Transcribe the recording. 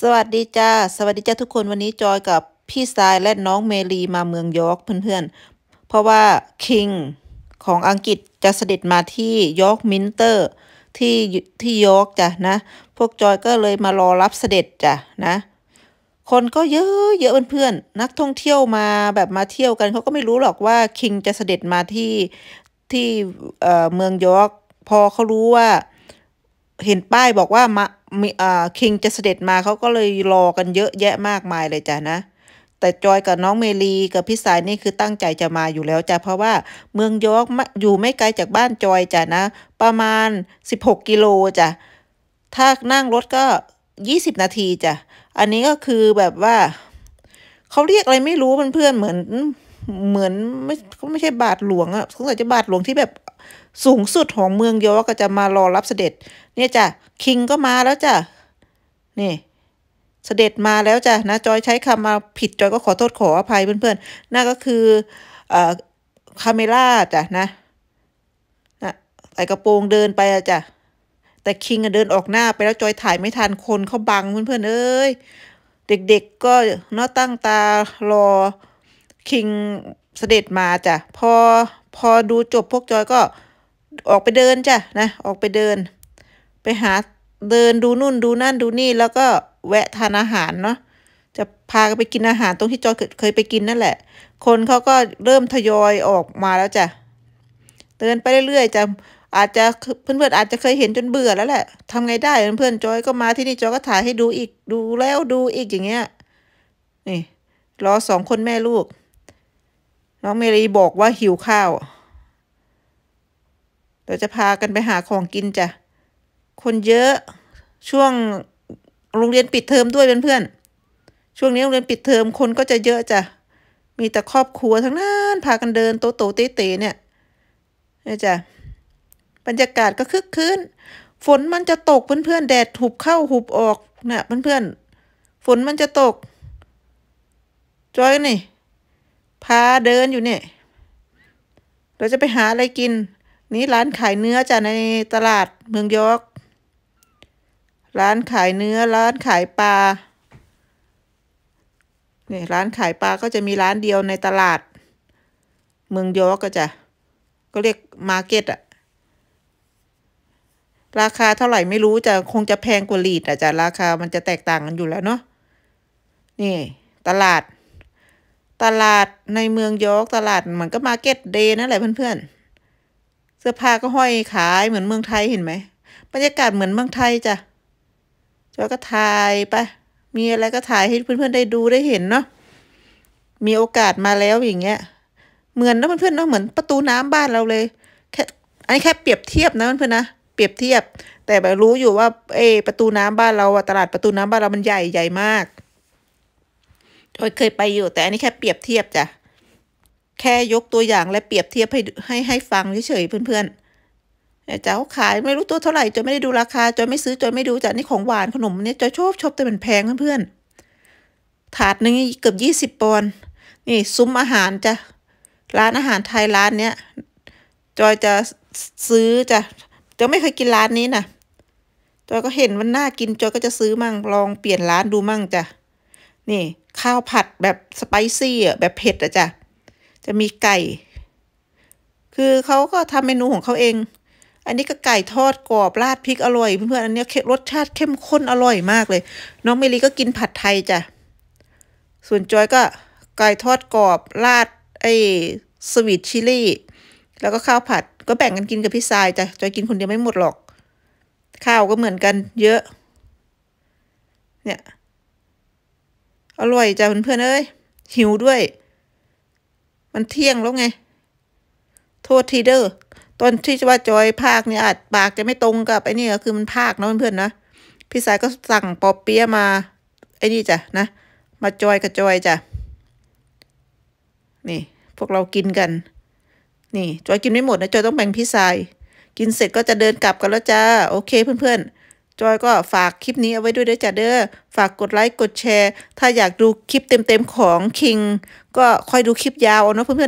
สวัสดีจ้าสวัสดีจ้าทุกคนวันนี้จอยกับพี่สายและน้องเมลีมาเมืองยอร์กเพื่อนนเพราะว่าคิงของอังกฤษจะเสด็จมาที่ยอร์กมินเตอร์ที่ที่ยอร์กจ้ะนะ พวกจอยก็เลยมารอรับเสด็จจ้ะนะ คนก็เยอะเยอะเพื่อนเพื่อนักท่องเที่ยวมาแบบมาเที่ยวกันเขาก็ไม่รู้หรอกว่าคิงจะเสด็จมาที่ที่เมืองยอร์กพอเขารู้ว่าเห็นป้ายบอกว่ามามีอ่าคิงจะเสด็จมาเขาก็เลยรอกันเยอะแยะมากมายเลยจ้ะนะ แต่จอยกับน้องเมลีกับพี่สายนี่คือตั้งใจจะมาอยู่แล้วจ้ะ เพราะว่าเมืองยอร์กอยู่ไม่ไกลจากบ้านจอยจ้ะนะ ประมาณ 16กิโลจ้ะ ถ้านั่งรถก็ 20 นาทีจ้ะ อันนี้ก็คือแบบว่า เขาเรียกอะไรไม่รู้เพื่อนๆเหมือน เหมือนไม่ไม่ใช่บาทหลวงอะสงสัยจะบาทหลวงที่แบบสูงสุดของเมืองโยก็จะมารอรับเสด็จ เนี่ยจ้ะ คิงก็มาแล้วจ้ะ นี่ เสด็จมาแล้วจ้ะนะจอยใช้คำมาผิดจอยก็ขอโทษขออภัยเพื่อนๆนั่นก็คือเอ่อคาเมล่าจ้ะนะนะใส่กระโปรงเดินไปจ้ะ แต่คิงเดินออกหน้าไปแล้วจอยถ่ายไม่ทันคนเขาบังเพื่อนๆเอ้ย เด็กๆ ก็น่าตั้งตารอคิงเสด็จมาจ้ะ พอ พอดูจบพวกจอยก็ออกไปเดินจ้ะ นะ ออกไปเดิน ไปหาเดินดูนู่น ดูนั่นดูนี่ แล้วก็แวะทานอาหารเนาะ จะพาไปกินอาหารตรงที่จอยเคยไปกินนั่นแหละ คนเขาก็เริ่มทยอยออกมาแล้วจ้ะ เดินไปเรื่อยๆจะอาจจะเพื่อนๆอาจจะเคยเห็นจนเบื่อแล้วแหละ ทำไงได้ เพื่อนๆจอยก็มาที่นี่จอยก็ถ่ายให้ดูอีก ดูแล้วดูอีกอย่างเงี้ย นี่ รอสองคนแม่ลูก น้องเมรีบอกว่าหิวข้าวเราจะพากันไปหาของกินจ้ะ คนเยอะ ช่วงโรงเรียนปิดเทอมด้วยเพื่อนๆช่วงนี้โรงเรียนปิดเทอมคนก็จะเยอะจ้ะ มีแต่ครอบครัวทั้งนั้น พากันเดินโต๊ะโต๊ะเต๋เนี่ยเนี่ยจ้ะบรรยากาศก็คึกคืนฝนมันจะตกเพื่อนๆแดดหุบเข้าหุบออกนะเพื่อนๆฝนมันจะตก จอยนี่ พาเดินอยู่เนี่ย เราจะไปหาอะไรกินนี่ร้านขายเนื้อจ้ะในตลาดเมืองยอกร้านขายเนื้อ ร้านขายปลาเนี่ยร้านขายปลาก็จะมีร้านเดียวในตลาด เมืองยอกก็จะก็เรียกมาร์เก็ตอะราคาเท่าไหร่ไม่รู้จะคงจะแพงกว่าลีดอะจ้ะราคามันจะแตกต่างกันอยู่แล้วเนาะนี่ ตลาด ตลาดในเมืองยอกตลาดเหมือนก็มาร์เก็ตเดย์นั่นแหละเพื่อนๆเสื้อผ้าก็ห้อยขายเหมือนเมืองไทยเห็นไหมบรรยากาศเหมือนเมืองไทยจ้ะจอยก็ถ่าย ไป มีอะไรก็ถ่ายให้เพื่อนๆได้ดูได้เห็นเนาะมีโอกาสมาแล้วอย่างเงี้ยเหมือนนะเพื่อนๆเนาะเหมือนประตูน้ำบ้านเราเลยแค่อันนี้แค่เปรียบเทียบนะเพื่อนๆนะเปรียบเทียบ แต่แบบรู้อยู่ว่าเอประตูน้ำบ้านเราตลาดประตูน้ำบ้านเรามันใหญ่ใหญ่มากจอยเคยไปอยู่ แต่อันนี้แค่เปรียบเทียบจ้ะแค่ยกตัวอย่างและเปรียบเทียบให้ให้ให้ฟังเฉยๆเพื่อนๆเจ้าขายไม่รู้ตัวเท่าไหร่จนไม่ได้ดูราคาจนไม่ซื้อจนไม่ดูจากนี่ของหวานขนมเนี่ยจอยชอบชอบแต่มันแพงเพื่อนๆ ถาดหนึ่งเกือบยี่สิบปอนด์นี่ซุ้มอาหารจ้ะร้านอาหารไทยร้านเนี้ย จอยจะซื้อจ้ะจะไม่เคยกินร้านนี้นะ จอยก็เห็นมันน่ากิน จอยก็จะซื้อมั่ง ลองเปลี่ยนร้านดูมั่งจ้ะนี่ ข้าวผัดแบบสไปซี่อ่ะแบบเผ็ดอ่ะจ้ะจะมีไก่ คือเขาก็ทำเมนูของเขาเอง อันนี้ก็ไก่ทอดกรอบราดพริกอร่อยเพื่อนๆอันนี้รสชาติเข้มข้นอร่อยมากเลย น้องเมลีก็กินผัดไทยจ้ะส่วนจอยก็ไก่ทอดกรอบราดไอ้สวีทชิลี่แล้วก็ข้าวผัดก็แบ่งกันกินกับพี่ทรายจ้ะจอยกินคนเดียวไม่หมดหรอกข้าวก็เหมือนกันเยอะเนี่ยอร่อยจ้ะเพื่อนๆเอ้ยหิวด้วยมันเที่ยงแล้วไง โทษทีเดอร์ตอนที่ว่าจอย ภาคเนี่ยอาจปากจะไม่ตรงกับ ไอ้นี่ก็คือมันภาคเนาะเพื่อนๆนะพี่สายก็สั่งปอเปี๊ยมา ไอ้นี่จ้ะ นะ มาจอยกับจอยจ้ะ นี่ พวกเรากินกัน นี่ จอยกินไม่หมดนะ จอยต้องแบ่งพี่สาย กินเสร็จก็จะเดินกลับกันแล้วจ้าโอเคเพื่อน ๆจอยก็ฝากคลิปนี้เอาไว้ด้วยเด้อจ้าเด้อ ฝากกดไลค์ กดแชร์ ถ้าอยากดูคลิปเต็มๆของคิง ก็ค่อยดูคลิปยาวเอาเนาะเพื่อนๆ